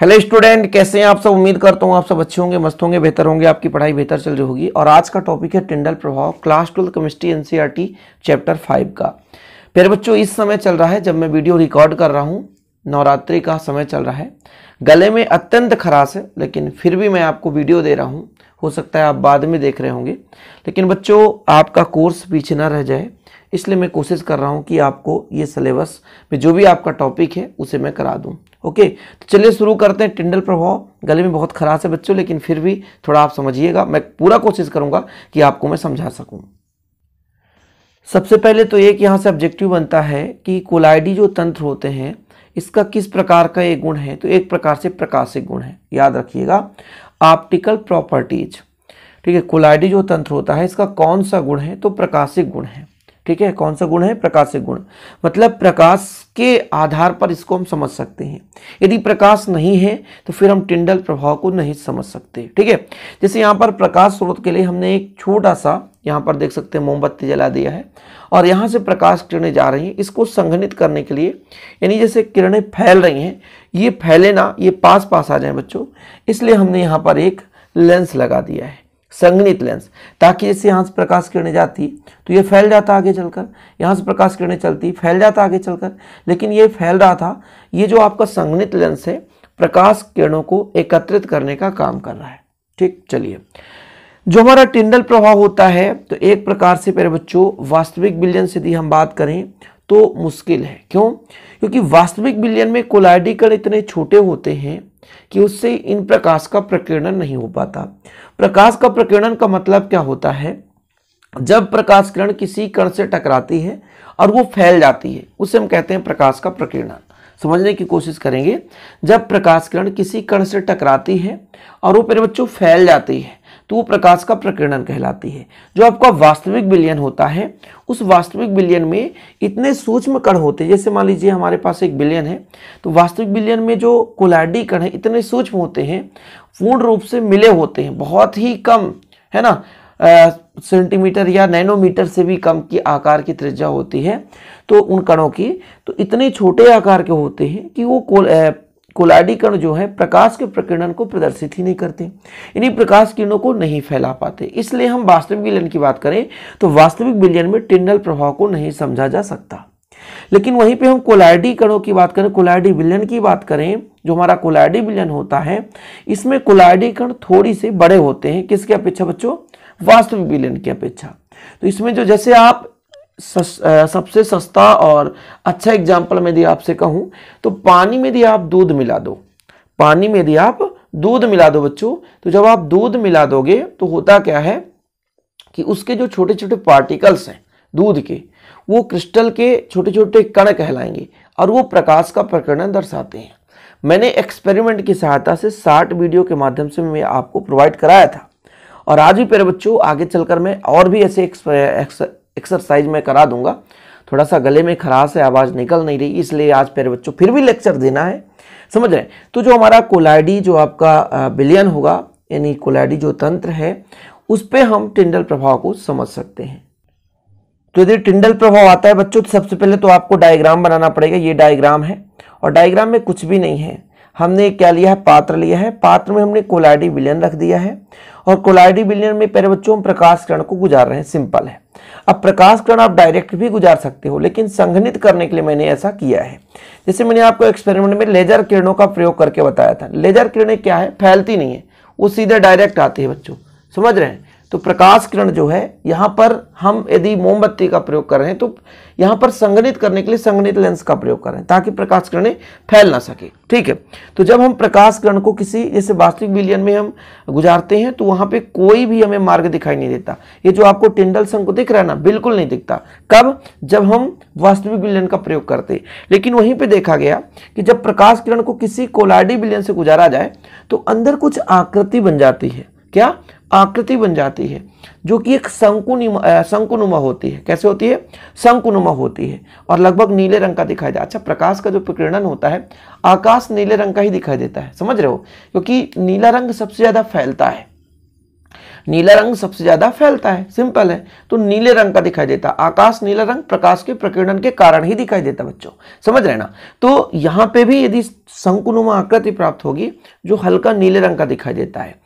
hello student कैसे हैं आप सब उम्मीद करता हूँ आप सब अच्छे होंगे मस्त होंगे बेहतर होंगे आपकी पढ़ाई बेहतर चल रही होगी और आज का टॉपिक है टिंडल प्रभाव class twelfth chemistry NCERT chapter five का फिर बच्चों इस समय चल रहा है जब मैं वीडियो रिकॉर्ड कर रहा हूँ नवरात्रि का समय चल रहा है गले में अत्यंत खराश है लेकिन फिर भी मैं आपको वीडियो दे रहा हूँ हो सकता है आप बाद में देख रहे होंगे लेकिन बच्चों आपका कोर्स पीछे ना रह जाए इसलिए मैं कोशिश कर रहा हूँ कि आपको ये सिलेबस में जो भी आपका टॉपिक है उसे मैं करा दूँ ओके तो चलिए शुरू करते हैं टिंडल प्रभाव गले में बहुत खराश है बच्चों लेकिन फिर भी थोड़ा आप समझिएगा मैं पूरा कोशिश करूंगा कि आपको मैं समझा सकूं सबसे पहले तो एक यहाँ से ऑब्जेक्टिव बनता है कि कोलाइडी जो तंत्र होते हैं इसका किस प्रकार का एक गुण है तो एक प्रकार से प्रकाशिक गुण है याद रखिएगा ऑप्टिकल प्रॉपर्टीज ठीक है कोलाइडी जो तंत्र होता है इसका कौन सा गुण है तो प्रकाशिक गुण है ठीक है कौन सा गुण है प्रकाशिक गुण मतलब प्रकाश के आधार पर इसको हम समझ सकते हैं यदि प्रकाश नहीं है तो फिर हम टिंडल प्रभाव को नहीं समझ सकते ठीक है जैसे यहाँ पर प्रकाश स्रोत के लिए हमने एक छोटा सा यहाँ पर देख सकते हैं मोमबत्ती जला दिया है और यहाँ से प्रकाश किरणें जा रही हैं इसको संघनित करने के लिए यानी जैसे किरणें फैल रही हैं ये फैले ना ये पास पास आ जाए बच्चों इसलिए हमने यहाँ पर एक लेंस लगा दिया है संगनित लेंस ताकि इससे यहाँ से प्रकाश किरणें जाती तो ये फैल जाता आगे चलकर यहाँ से प्रकाश किरणें चलती फैल जाता आगे चलकर लेकिन ये फैल रहा था ये जो आपका संगनित लेंस है प्रकाश किरणों को एकत्रित करने का काम कर रहा है ठीक चलिए जो हमारा टिंडल प्रभाव होता है तो एक प्रकार से मेरे बच्चों वास्तविक बिलियन से यदि हम बात करें तो मुश्किल है क्यों क्योंकि वास्तविक बिलियन में कोलाइडी कण इतने छोटे होते हैं कि उससे इन प्रकाश का प्रकीर्णन नहीं हो पाता प्रकाश का प्रकीर्णन का मतलब क्या होता है जब प्रकाश किरण किसी कण से टकराती है और वो फैल जाती है उसे हम कहते हैं प्रकाश का प्रकीर्णन समझने की कोशिश करेंगे जब प्रकाश किरण किसी कण से टकराती है और वो मेरे बच्चों फैल जाती है तो वो प्रकाश का प्रकीर्णन कहलाती है जो आपका वास्तविक बिलियन होता है उस वास्तविक बिलियन में इतने सूक्ष्म कण होते हैं जैसे मान लीजिए हमारे पास एक बिलियन है तो वास्तविक बिलियन में जो कोलाडी कण है इतने सूक्ष्म होते हैं पूर्ण रूप से मिले होते हैं बहुत ही कम है ना सेंटीमीटर या नैनोमीटर से भी कम की आकार की त्रिज्या होती है तो उन कणों की तो इतने छोटे आकार के होते हैं कि वो कोलाडी कण जो है प्रकाश के प्रकीर्णन को प्रदर्शित ही नहीं करते यानी प्रकाश किरणों को नहीं फैला पाते इसलिए हम वास्तविक विलयन की बात करें तो वास्तविक विलयन में टिंडल प्रभाव को नहीं समझा जा सकता लेकिन वहीं पे हम कोलाइडी कणों की बात करें कोलायडी विलयन की बात करें जो हमारा कोलायडी विलयन होता है इसमें कोलाइडी कण थोड़ी से बड़े होते हैं किसके अपेक्षा बच्चों वास्तविक विलयन की अपेक्षा तो इसमें जो जैसे आप सस, आ, सबसे सस्ता और अच्छा एग्जाम्पल मैं यदि आपसे कहूँ तो पानी में यदि आप दूध मिला दो पानी में यदि आप दूध मिला दो बच्चों तो जब आप दूध मिला दोगे तो होता क्या है कि उसके जो छोटे छोटे पार्टिकल्स हैं दूध के वो क्रिस्टल के छोटे छोटे कण कहलाएंगे और वो प्रकाश का प्रकरण दर्शाते हैं मैंने एक्सपेरिमेंट की सहायता से 60 वीडियो के माध्यम से मैं आपको प्रोवाइड कराया था और आज भी प्यारे बच्चों आगे चलकर मैं और भी ऐसे एक्सरसाइज मैं करा दूंगा थोड़ा सा गले में खराश है आवाज़ निकल नहीं रही इसलिए आज पेरे बच्चों फिर भी लेक्चर देना है समझ रहे हैं तो जो हमारा कोलाइडी जो आपका बिलियन होगा यानी कोलाइडी जो तंत्र है उस पर हम टिंडल प्रभाव को समझ सकते हैं तो यदि टिंडल प्रभाव आता है बच्चों तो सबसे पहले तो आपको डायग्राम बनाना पड़ेगा ये डायग्राम है और डायग्राम में कुछ भी नहीं है हमने क्या लिया है पात्र लिया है पात्र में हमने कोलाइडी विलियन रख दिया है और कोलाइडी विलियन में पहले बच्चों हम प्रकाश किरण को गुजार रहे हैं सिंपल है अब प्रकाश किरण आप डायरेक्ट भी गुजार सकते हो लेकिन संघनित करने के लिए मैंने ऐसा किया है जैसे मैंने आपको एक्सपेरिमेंट में लेजर किरणों का प्रयोग करके बताया था लेजर किरणें क्या है फैलती नहीं है वो सीधे डायरेक्ट आती है बच्चों समझ रहे हैं तो प्रकाश किरण जो है यहां पर हम यदि मोमबत्ती का प्रयोग कर रहे हैं तो यहां पर संगणित करने के लिए संगणित लेंस का प्रयोग हैं ताकि प्रकाश किरणें फैल ना सके ठीक है तो जब हम प्रकाश किरण को किसी जैसे वास्तविक बिलियन में हम गुजारते हैं तो वहां पे कोई भी हमें मार्ग दिखाई नहीं देता ये जो आपको टिंडल संघ को दिख रहा है ना बिल्कुल नहीं दिखता कब जब हम वास्तविक बिलियन का प्रयोग करते लेकिन वहीं पर देखा गया कि जब प्रकाश किरण को किसी कोलाडी बिलियन से गुजारा जाए तो अंदर कुछ आकृति बन जाती है क्या आकृति बन जाती है जो कि एक शंकुनुमा शंकुनुमा होती है कैसे होती है शंकुनुमा होती है और लगभग नीले रंग का दिखाई देता है अच्छा प्रकाश का जो प्रकीर्णन होता है आकाश नीले रंग का ही दिखाई देता है समझ रहे हो क्योंकि नीला रंग सबसे ज़्यादा फैलता है नीला रंग सबसे ज्यादा फैलता है सिंपल है तो नीले रंग का दिखाई देता आकाश नीला रंग प्रकाश के प्रकीर्णन के कारण ही दिखाई देता बच्चों समझ रहे ना तो यहाँ पे भी यदि शंकुनुमा आकृति प्राप्त होगी जो हल्का नीले रंग का दिखाई देता है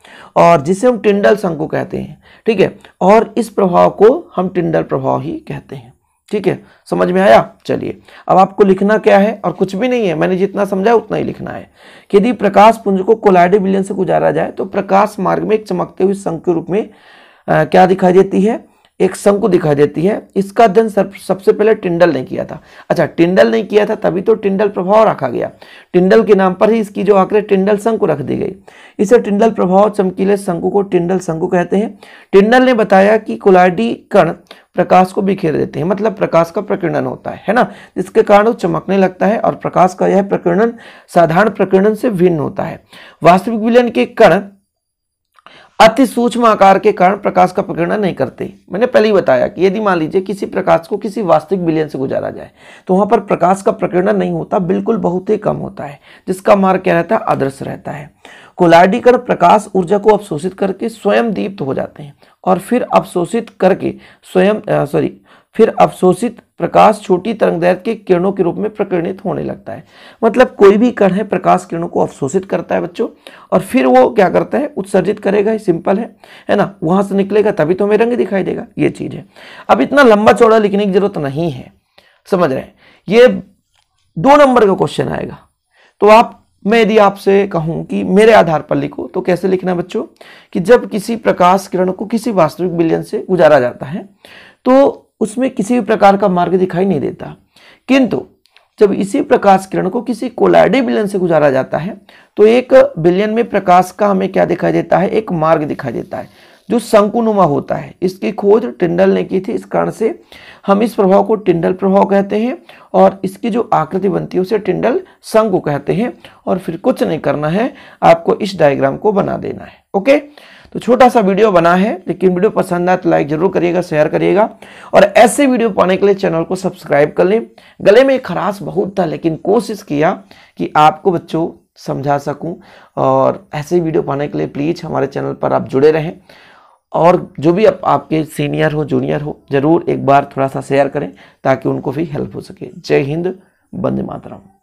और जिसे हम टिंडल शंकु कहते हैं ठीक है और इस प्रभाव को हम टिंडल प्रभाव ही कहते हैं ठीक है समझ में आया चलिए अब आपको लिखना क्या है और कुछ भी नहीं है मैंने जितना समझा उतना ही लिखना है कि यदि प्रकाश पुंज को कोलाइड विलियन से गुजारा जाए तो प्रकाश मार्ग में एक चमकते हुए संघ के रूप में आ, क्या दिखाई देती है एक शंकु दिखाई देती है इसका अध्ययन सबसे पहले टिंडल ने किया था अच्छा टिंडल ने किया था तभी तो टिंडल प्रभाव रखा गया टिंडल के नाम पर ही इसकी जो आकृति टिंडल शंकु रख दी गई इसे टिंडल प्रभाव चमकीले शंकु को टिंडल शंकु कहते हैं टिंडल ने बताया कि कोलाडी कण प्रकाश को बिखेर देते हैं मतलब प्रकाश का प्रकीर्णन होता है है ना जिसके कारण वो चमकने लगता है और प्रकाश का यह प्रकीर्णन साधारण प्रकीर्णन से भिन्न होता है वास्तविक विलयन के कारण अति सूक्ष्म आकार के कारण प्रकाश का प्रकरण नहीं करते मैंने पहले ही बताया कि यदि मान लीजिए किसी प्रकाश को किसी वास्तविक विलयन से गुजारा जाए तो वहां पर प्रकाश का प्रकरण नहीं होता बिल्कुल बहुत ही कम होता है जिसका मार्ग क्या रहता है आदर्श रहता है कोलाडीकर प्रकाश ऊर्जा को अवशोषित करके स्वयं दीप्त हो जाते हैं और फिर अवशोषित करके स्वयं सॉरी फिर अवशोषित प्रकाश छोटी तरंग के किरणों के रूप में प्रकीर्णित होने लगता है मतलब कोई भी कण है प्रकाश किरणों को अवशोषित करता है बच्चों और फिर वो क्या करता है उत्सर्जित करेगा ही सिंपल है है ना वहां से निकलेगा तभी तो हमें रंग दिखाई देगा ये चीज है अब इतना लंबा चौड़ा लिखने की जरूरत नहीं है समझ रहे हैं ये दो नंबर का क्वेश्चन आएगा तो आप मैं यदि आपसे कहूं कि मेरे आधार पर लिखो तो कैसे लिखना बच्चों कि जब किसी प्रकाश किरण को किसी वास्तविक विलयन से गुजारा जाता है तो उसमें किसी भी प्रकार का मार्ग दिखाई नहीं देता किंतु जब इसी प्रकाश किरण को किसी कोलाइडी बिलियन से गुजारा जाता है तो एक बिलियन में प्रकाश का हमें क्या दिखाई देता है एक मार्ग दिखाई देता है जो शंकुनुमा होता है इसकी खोज टिंडल ने की थी इस कारण से हम इस प्रभाव को टिंडल प्रभाव कहते हैं और इसकी जो आकृति बनती है उसे टिंडल शंकु कहते हैं और फिर कुछ नहीं करना है आपको इस डायग्राम को बना देना है ओके तो छोटा सा वीडियो बना है लेकिन वीडियो पसंद आए तो लाइक जरूर करिएगा शेयर करिएगा और ऐसे वीडियो पाने के लिए चैनल को सब्सक्राइब कर लें गले में खराश बहुत था लेकिन कोशिश किया कि आपको बच्चों समझा सकूं और ऐसे वीडियो पाने के लिए प्लीज़ हमारे चैनल पर आप जुड़े रहें और जो भी आप, आपके सीनियर हो जूनियर हो ज़रूर एक बार थोड़ा सा शेयर करें ताकि उनको भी हेल्प हो सके जय हिंद बंदे मातरम